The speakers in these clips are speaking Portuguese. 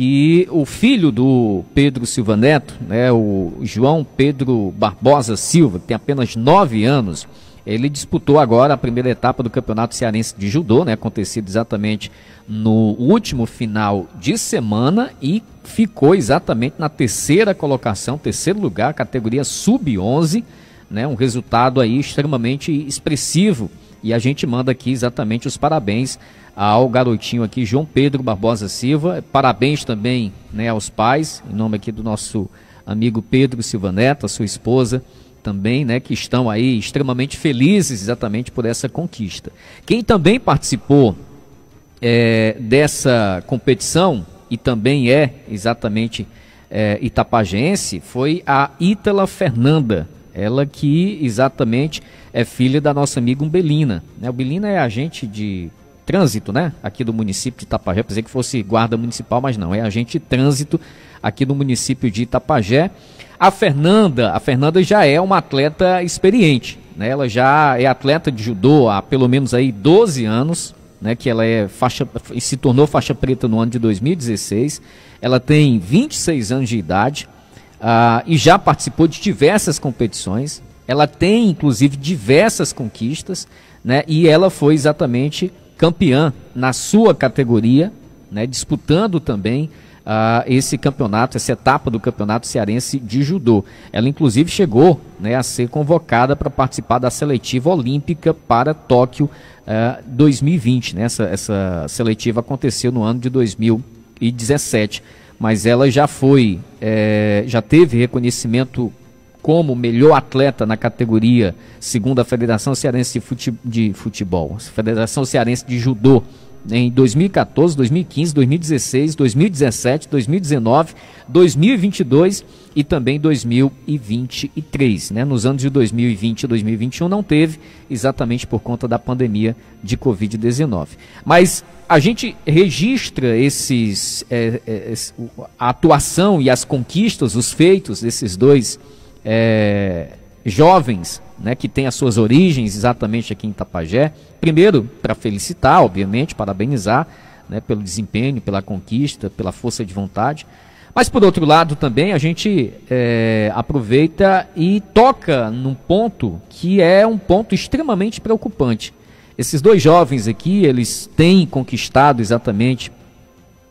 que o filho do Pedro Silva Neto, né, o João Pedro Barbosa Silva, que tem apenas 9 anos, ele disputou agora a primeira etapa do Campeonato Cearense de Judô, né, acontecido exatamente no último final de semana e ficou exatamente na terceira colocação, terceiro lugar, categoria sub-11, né, um resultado aí extremamente expressivo e a gente manda aqui exatamente os parabéns ao garotinho aqui, João Pedro Barbosa Silva. Parabéns também né, aos pais, em nome aqui do nosso amigo Pedro Silva Neto, a sua esposa também, né, que estão aí extremamente felizes exatamente por essa conquista. Quem também participou é, dessa competição e também é exatamente é, itapagense foi a Ítala Fernanda, ela que exatamente é filha da nossa amiga Umbelina. Né? Umbelina é agente de trânsito, né? Aqui do município de Itapajé. Pensei que fosse guarda municipal, mas não. É agente de trânsito aqui do município de Itapajé. A Fernanda, a Fernanda já é uma atleta experiente. Né? Ela já é atleta de judô há pelo menos aí 12 anos. Né, que ela é faixa, se tornou faixa preta no ano de 2016. Ela tem 26 anos de idade uh, e já participou de diversas competições. Ela tem, inclusive, diversas conquistas, né? E ela foi exatamente campeã na sua categoria, né? Disputando também uh, esse campeonato, essa etapa do campeonato cearense de judô. Ela, inclusive, chegou né, a ser convocada para participar da seletiva olímpica para Tóquio uh, ah, 2020. Né? Essa, essa seletiva aconteceu no ano de 2017 mas ela já foi, é, já teve reconhecimento como melhor atleta na categoria, segundo a Federação Cearense de, Fute de Futebol, Federação Cearense de Judô, né, em 2014, 2015, 2016, 2017, 2019, 2022 e também 2023. Né? Nos anos de 2020 e 2021 não teve, exatamente por conta da pandemia de Covid-19. Mas a gente registra esses, é, é, a atuação e as conquistas, os feitos desses dois é, jovens né, que têm as suas origens exatamente aqui em Itapajé. Primeiro, para felicitar, obviamente, parabenizar né, pelo desempenho, pela conquista, pela força de vontade. Mas, por outro lado, também a gente é, aproveita e toca num ponto que é um ponto extremamente preocupante. Esses dois jovens aqui, eles têm conquistado exatamente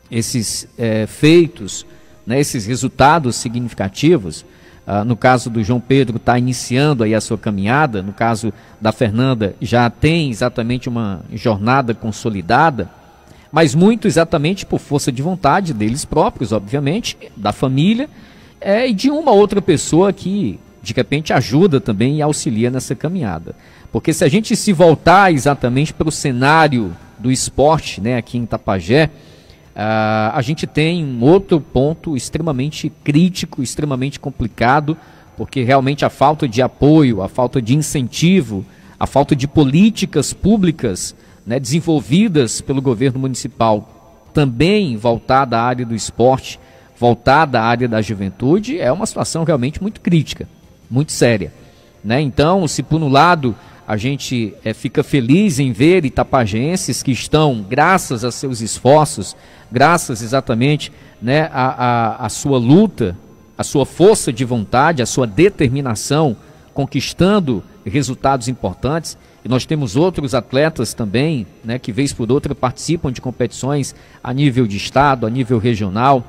esses é, feitos, né, esses resultados significativos Uh, no caso do João Pedro, está iniciando aí a sua caminhada. No caso da Fernanda, já tem exatamente uma jornada consolidada. Mas muito exatamente por força de vontade deles próprios, obviamente, da família, é, e de uma outra pessoa que, de repente, ajuda também e auxilia nessa caminhada. Porque se a gente se voltar exatamente para o cenário do esporte né, aqui em Tapajé, Uh, a gente tem um outro ponto extremamente crítico, extremamente complicado, porque realmente a falta de apoio, a falta de incentivo, a falta de políticas públicas né, desenvolvidas pelo governo municipal, também voltada à área do esporte, voltada à área da juventude, é uma situação realmente muito crítica, muito séria. Né? Então, se por um lado a gente é, fica feliz em ver itapagenses que estão, graças a seus esforços, graças exatamente né, a, a, a sua luta, a sua força de vontade, a sua determinação, conquistando resultados importantes. E nós temos outros atletas também, né, que vez por outra participam de competições a nível de estado, a nível regional,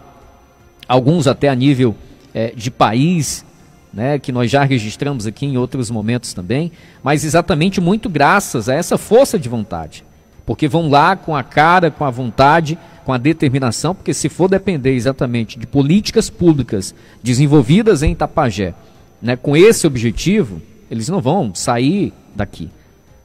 alguns até a nível é, de país, né, que nós já registramos aqui em outros momentos também, mas exatamente muito graças a essa força de vontade. Porque vão lá com a cara, com a vontade, com a determinação, porque se for depender exatamente de políticas públicas desenvolvidas em Itapajé, né, com esse objetivo, eles não vão sair daqui.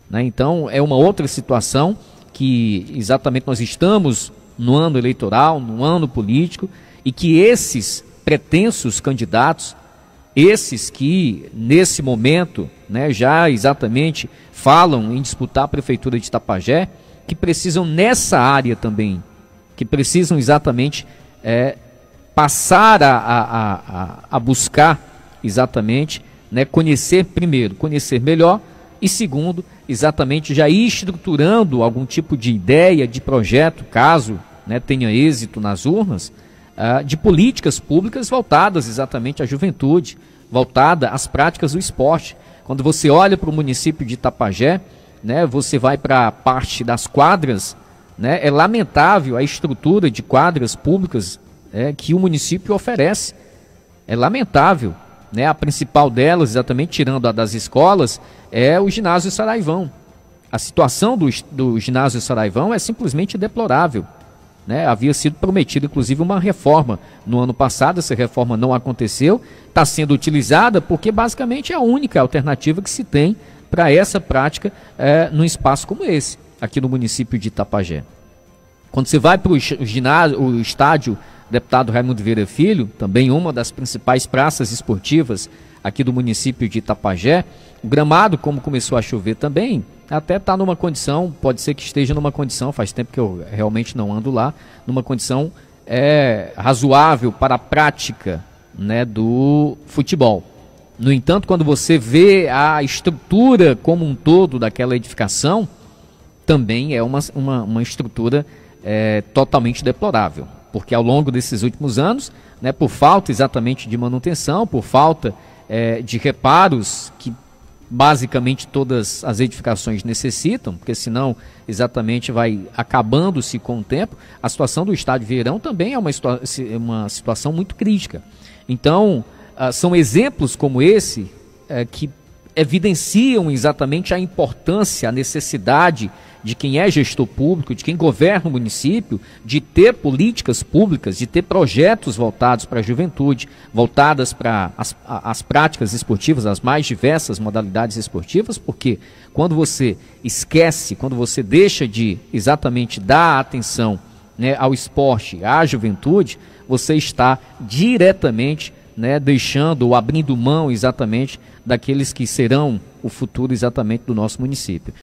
Né? Então, é uma outra situação que exatamente nós estamos no ano eleitoral, no ano político, e que esses pretensos candidatos esses que, nesse momento, né, já exatamente falam em disputar a prefeitura de Itapajé, que precisam nessa área também, que precisam exatamente é, passar a, a, a, a, buscar exatamente, né, conhecer primeiro, conhecer melhor, e segundo, exatamente já ir estruturando algum tipo de ideia, de projeto, caso né, tenha êxito nas urnas, ah, de políticas públicas voltadas exatamente à juventude, voltada às práticas do esporte. Quando você olha para o município de Itapajé, né, você vai para a parte das quadras, né, é lamentável a estrutura de quadras públicas é, que o município oferece. É lamentável. Né, a principal delas, exatamente tirando a das escolas, é o ginásio Saraivão. A situação do, do ginásio Saraivão é simplesmente deplorável. Né? Havia sido prometida, inclusive, uma reforma no ano passado, essa reforma não aconteceu, está sendo utilizada porque basicamente é a única alternativa que se tem para essa prática é, num espaço como esse, aqui no município de Itapajé. Quando você vai para o ginásio, o estádio deputado Raimundo Vieira Filho, também uma das principais praças esportivas aqui do município de Itapajé, o gramado, como começou a chover também, até está numa condição, pode ser que esteja numa condição, faz tempo que eu realmente não ando lá, numa condição é, razoável para a prática né, do futebol. No entanto, quando você vê a estrutura como um todo daquela edificação, também é uma, uma, uma estrutura é, totalmente deplorável. Porque ao longo desses últimos anos, né, por falta exatamente de manutenção, por falta é, de reparos que basicamente todas as edificações necessitam, porque senão exatamente vai acabando-se com o tempo, a situação do estádio Verão também é uma, situa é uma situação muito crítica. Então, uh, são exemplos como esse uh, que evidenciam exatamente a importância, a necessidade de quem é gestor público, de quem governa o município, de ter políticas públicas, de ter projetos voltados para a juventude, voltadas para as, as práticas esportivas, as mais diversas modalidades esportivas, porque quando você esquece, quando você deixa de exatamente dar atenção né, ao esporte, à juventude, você está diretamente né, deixando ou abrindo mão exatamente daqueles que serão o futuro exatamente do nosso município.